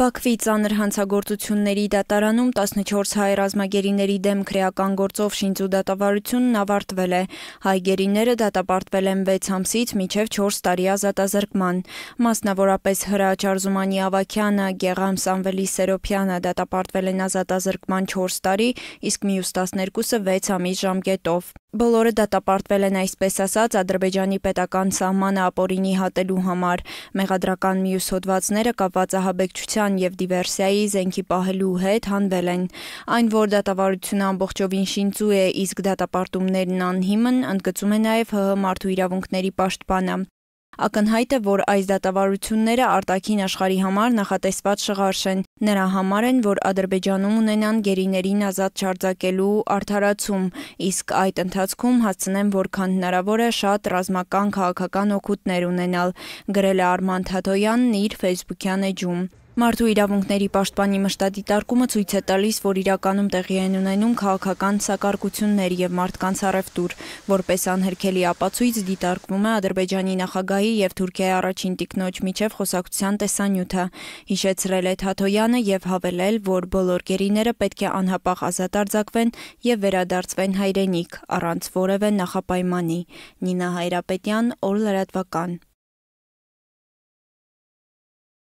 Բաքվի ծանր հանցագործությունների դատարանում 14 հայ ռազմագերիների դեմ քրեական գործով շինծու դատավարությունն ավարտվել է։ Հայ գերիները դատապարտվել են 6 ամսից մինչև 4 տարի ազատազրկման։ Մասնավորապես Հրաչ Արզումանի Ավակյանը, Գեղամ Սամվելի Սերոփյանը դատապարտվել են ազատազրկման 4 տարի, իսկ մյուս 12-ը 6 ամիս ժամկետով։ Բոլորը դատապարտվել են այսպես ասած Ադրբեջանի պետական սահմանը ապօրինի հատելու համար։ Մեղադրական միուս հոդվածները կապված ահաբեկչության եւ դիվերսիայի զենքի պահելու հետ հանվել են։ Այն, որ դատավարությունը ամբողջովին շինծու է, իսկ դատապարտումներն անհիմն, ընդգծում է նաեւ ՀՀ մարդու իրավունքների պաշտպանը։ Ակնհայտ է, որ այս դատավարությունները արտաքին աշխարհի համար նախատեսված շղարշ են։ Նրա համար են, որ Ադրբեջանում ունենան գերիներին ազատ չարձակելու արդարացում, իսկ այդ ընթացքում հասցնեն որքան հնարավոր է շատ ռազմական քաղաքական օգուտներ ունենալ, գրել է Արման Թաթոյանն իր Facebook-յան էջում։ Մարդու իրավունքների պաշտպանի մշտադիտարկումը ցույց է տալիս, որ իրականում տեղի են ունենում քաղաքական սակարկություններ եւ մարդկանց առևտուր, որպես անհերքելի ապացույց դիտարկվում է Ադրբեջանի նախագահի եւ Թուրքիայի առաջին տիկնոջ միջև խոսակցության տեսանյութը։ Հիշեցրել է Թաթոյանը եւ հավելել, որ բոլոր գերիները պետք է անհապաղ ազատ արձակվեն եւ վերադարձվեն հայրենիք առանց որևէ նախապայմանի։ Նինա Հայրապետյան, Օր լրատվական։